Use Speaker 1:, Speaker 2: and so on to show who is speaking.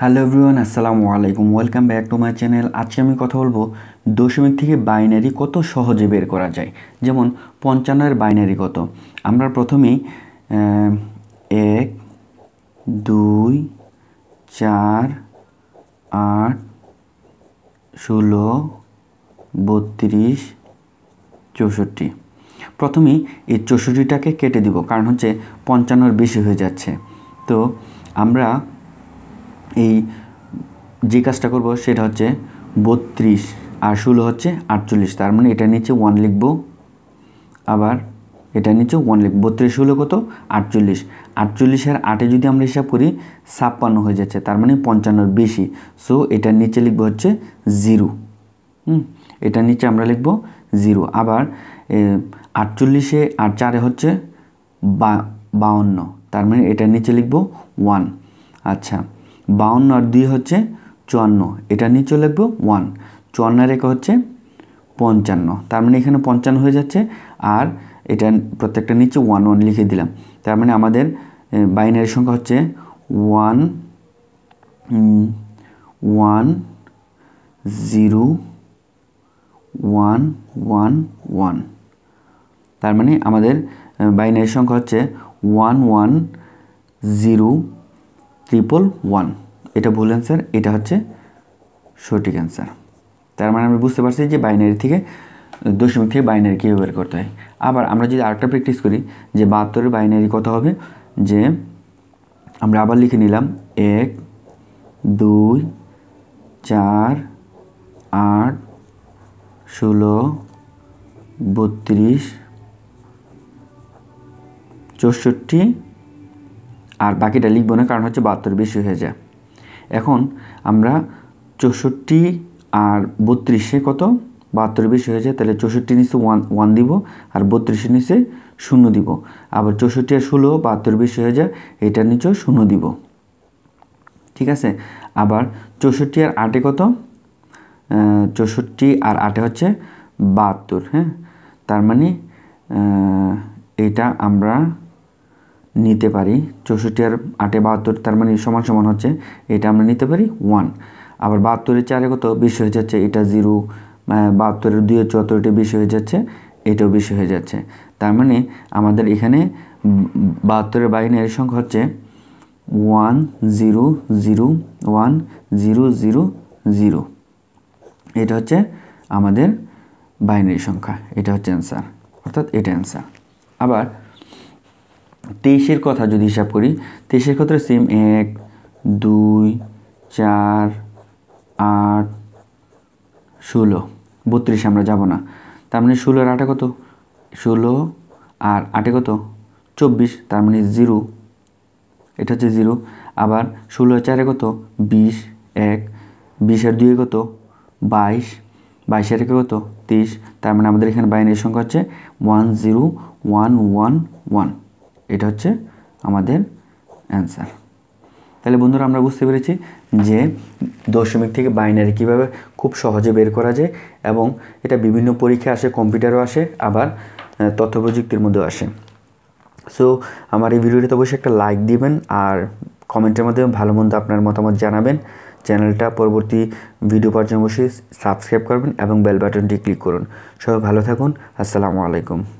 Speaker 1: hello everyone আসসালামু আলাইকুম welcome back to my channel আজকে আমি কথা বলবো দশমিক থেকে বাইনারি কত সহজে বের করা যায় যেমন পঞ্চান্নের বাইনারি কত আমরা প্রথমেই এক দুই চার আট ষোলো বত্রিশ চৌষট্টি প্রথমেই এই চৌষট্টিটাকে কেটে দিব কারণ হচ্ছে পঞ্চান্নর বেশি হয়ে যাচ্ছে তো আমরা এই যে কাজটা করবো সেটা হচ্ছে বত্রিশ আর ষোলো হচ্ছে আটচল্লিশ তার মানে এটার নিচে ওয়ান লিখব আবার এটার নিচে ওয়ান লিখব বত্রিশ ষোলো কত আটচল্লিশ আটচল্লিশের আটে যদি আমরা হিসাব করি ছাপ্পান্ন হয়ে যাচ্ছে তার মানে পঞ্চান্নর বেশি সো এটার নিচে লিখব হচ্ছে জিরো হুম এটার নিচে আমরা লিখব জিরো আবার আটচল্লিশে আর চারে হচ্ছে বা বাউন্ন তার মানে এটার নিচে লিখব ওয়ান আচ্ছা বাউন্ন আর দুই হচ্ছে চুয়ান্ন এটা নিচে লিখবো ওয়ান চুয়ান্ন রেখা হচ্ছে পঞ্চান্ন তার মানে এখানে পঞ্চান্ন হয়ে যাচ্ছে আর এটা প্রত্যেকটা নিচে ওয়ান ওয়ান লিখে দিলাম তার মানে আমাদের বাইনারি সংখ্যা হচ্ছে one one zero one one one তার মানে আমাদের বাইনারি সংখ্যা হচ্ছে one one zero triple one এটা ভুল অ্যান্সার এটা হচ্ছে সঠিক অ্যান্সার তার মানে আমরা বুঝতে পারছি যে বাইনারি থেকে দশমিক থেকে বাইনারি কীভাবে বের করতে হয় আবার আমরা যদি আরেকটা প্র্যাকটিস করি যে বাহাত্তরের বাইনারি কত হবে যে আমরা আবার লিখে নিলাম এক দুই চার আট ষোলো বত্রিশ চৌষট্টি আর বাকিটা লিখব না কারণ হচ্ছে বাহাত্তর বেশি হয়ে যায় এখন আমরা চৌষট্টি আর বত্রিশে কত বাহাত্তর বেশি হয়ে যায় তাহলে চৌষট্টি নিচে ওয়ান ওয়ান দিব আর বত্রিশের নিচে শূন্য দিব আবার চৌষট্টি আর ষোলো বাহাত্তর বেশি হয়ে যায় এটার নিচেও শূন্য দিব ঠিক আছে আবার চৌষট্টি আর আটে কত চৌষট্টি আর আটে হচ্ছে বাহাত্তর হ্যাঁ তার মানে এটা আমরা নিতে পারি চৌষট্টি আর আটে বাহাত্তর তার মানে সমান সমান হচ্ছে এটা আমরা নিতে পারি ওয়ান আবার বাহাত্তরের চারে কত বিশ হয়ে যাচ্ছে এটা জিরো বাহাত্তরের দুই চুয়াত্তরটি বিশ হয়ে যাচ্ছে এটাও বিশ হয়ে যাচ্ছে তার মানে আমাদের এখানে বাহাত্তরের বাইনারি সংখ্যা হচ্ছে one zero zero one zero zero zero এটা হচ্ছে আমাদের বাইনারি সংখ্যা এটা হচ্ছে অ্যান্সার অর্থাৎ এটা অ্যান্সার আবার তেইশের কথা যদি হিসাব করি তেইশের ক্ষেত্রে সেম এক দুই চার আট ষোলো বত্রিশে আমরা যাব না তার মানে ষোলোর আটে কত ষোলো আর আটে কত চব্বিশ তার মানে জিরো এটা হচ্ছে জিরো আবার ষোলো চারে কত বিশ এক বিশের দুয়ে কত বাইশ বাইশের কত তেইশ তার মানে আমাদের এখানে বাইনের সংখ্যা হচ্ছে one zero one one one এটা হচ্ছে আমাদের অ্যান্সার তাহলে বন্ধুরা আমরা বুঝতে পেরেছি যে দশমিক থেকে বাইনারি কীভাবে খুব সহজে বের করা যায় এবং এটা বিভিন্ন পরীক্ষা আসে কম্পিউটারও আসে আবার তথ্য প্রযুক্তির মধ্যেও আসে সো আমার এই ভিডিওটিতে অবশ্যই একটা লাইক দিবেন আর কমেন্টের মাধ্যমে ভালো মন্দ আপনার মতামত জানাবেন চ্যানেলটা পরবর্তী ভিডিও পর্যায়ে অবশ্যই সাবস্ক্রাইব করবেন এবং বেল বাটনটি ক্লিক করুন সবাই ভালো থাকুন আসসালামু আলাইকুম